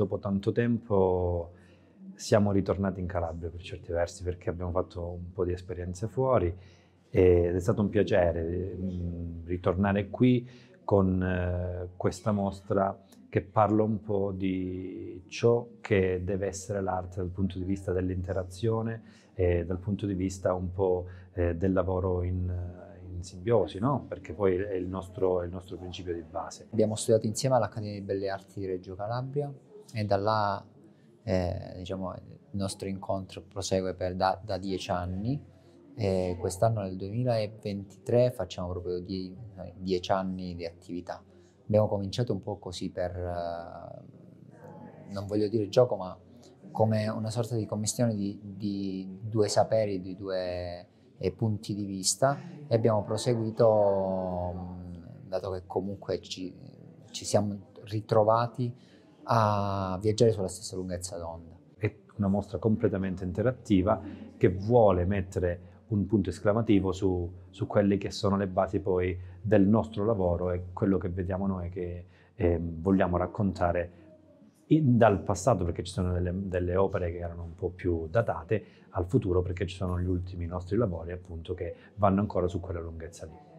dopo tanto tempo siamo ritornati in Calabria per certi versi perché abbiamo fatto un po' di esperienze fuori ed è stato un piacere ritornare qui con eh, questa mostra che parla un po' di ciò che deve essere l'arte dal punto di vista dell'interazione e dal punto di vista un po' eh, del lavoro in, in simbiosi, no? perché poi è il, nostro, è il nostro principio di base. Abbiamo studiato insieme all'Accademia di Belle Arti di Reggio Calabria e da là eh, diciamo, il nostro incontro prosegue per da, da dieci anni. E quest'anno nel 2023 facciamo proprio die, dieci anni di attività. Abbiamo cominciato un po' così per, eh, non voglio dire gioco, ma come una sorta di commissione di, di due saperi, di due eh, punti di vista e abbiamo proseguito, dato che comunque ci, ci siamo ritrovati a viaggiare sulla stessa lunghezza d'onda. È una mostra completamente interattiva che vuole mettere un punto esclamativo su, su quelle che sono le basi poi del nostro lavoro e quello che vediamo noi che eh, vogliamo raccontare in, dal passato perché ci sono delle, delle, opere che erano un po' più datate, al futuro perché ci sono gli ultimi nostri lavori appunto che vanno ancora su quella lunghezza lì.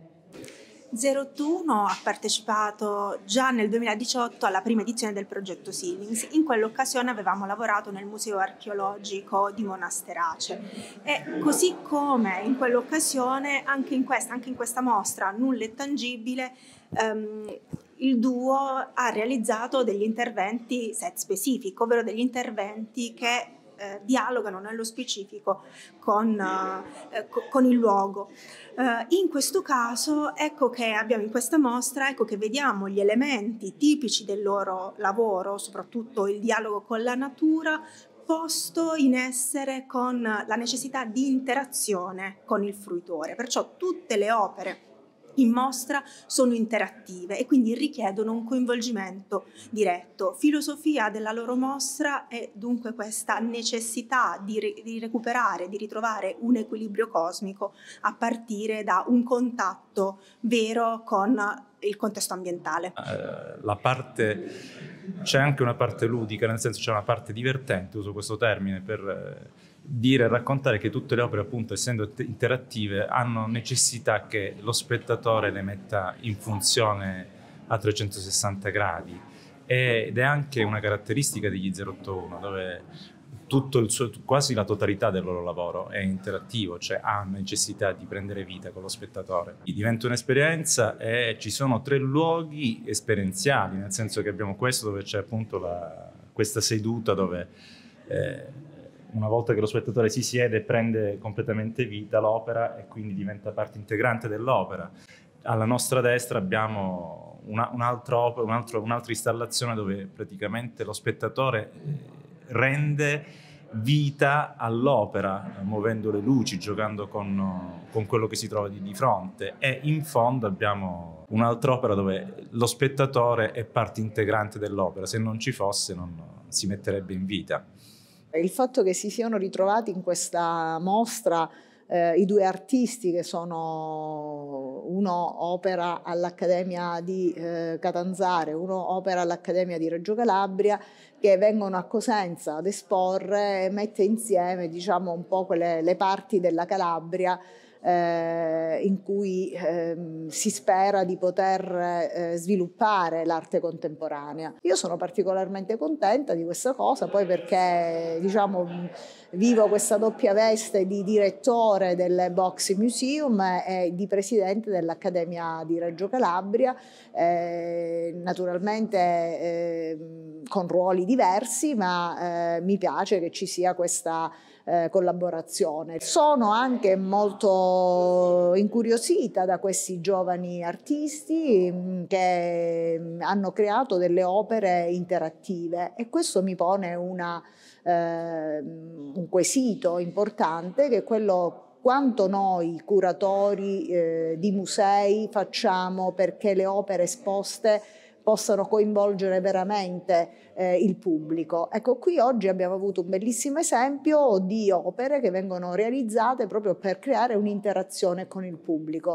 021 ha partecipato già nel 2018 alla prima edizione del progetto Sealings. In quell'occasione avevamo lavorato nel museo archeologico di Monasterace e così come in quell'occasione, anche in questa, anche in questa mostra, nulla è tangibile, ehm, il duo ha realizzato degli interventi set specifico, ovvero degli interventi che eh, dialogano nello specifico con, eh, eh con il luogo. Eh, in questo caso ecco che abbiamo in questa mostra, ecco che vediamo gli elementi tipici del loro lavoro, soprattutto il dialogo con la natura, posto in essere con la necessità di interazione con il fruitore. Perciò tutte le opere in mostra sono interattive e quindi richiedono un coinvolgimento diretto. Filosofia della loro mostra è dunque questa necessità di, re di recuperare, di ritrovare un equilibrio cosmico a partire da un contatto vero con il contesto ambientale. Eh, la parte c'è anche una parte ludica, nel senso c'è una parte divertente, uso questo termine per eh, dire, e raccontare che tutte le opere, appunto, essendo interattive, hanno necessità che lo spettatore le metta in funzione a 360 gradi. Ed è anche una caratteristica degli 081, dove suo, quasi la totalità del loro lavoro è interattivo, cioè ha necessità di prendere vita con lo spettatore. Diventa un'esperienza e ci sono tre luoghi esperienziali, nel senso che abbiamo questo dove c'è appunto la, questa seduta dove eh, una volta che lo spettatore si siede prende completamente vita l'opera e quindi diventa parte integrante dell'opera. Alla nostra destra abbiamo una, un'altra, opera, un altro, un'altra installazione dove praticamente lo spettatore eh, rende vita all'opera, muovendo le luci, giocando con, con quello che si trova di, di, fronte. E in fondo abbiamo un'altra opera dove lo spettatore è parte integrante dell'opera, se non ci fosse non si metterebbe in vita. Il fatto che si siano ritrovati in questa mostra eh, i due artisti che sono uno opera all'Accademia di eh, Catanzare, uno opera all'Accademia di Reggio Calabria, che vengono a Cosenza ad esporre e mette insieme diciamo, un po' quelle, le parti della Calabria eh, in cui eh, si spera di poter eh, sviluppare l'arte contemporanea. Io sono particolarmente contenta di questa cosa, poi perché diciamo, vivo questa doppia veste di direttore del Box Museum e di presidente dell'Accademia di Reggio Calabria, eh, naturalmente ehm, con ruoli diversi, ma eh, mi piace che ci sia questa eh, collaborazione. Sono anche molto incuriosita da questi giovani artisti mm, che mm, hanno creato delle opere interattive e questo mi pone una, eh, un quesito importante che è quello quanto noi curatori eh, di musei facciamo perché le opere esposte possano coinvolgere veramente eh, il pubblico. Ecco, qui oggi abbiamo avuto un bellissimo esempio di opere che vengono realizzate proprio per creare un'interazione con il pubblico.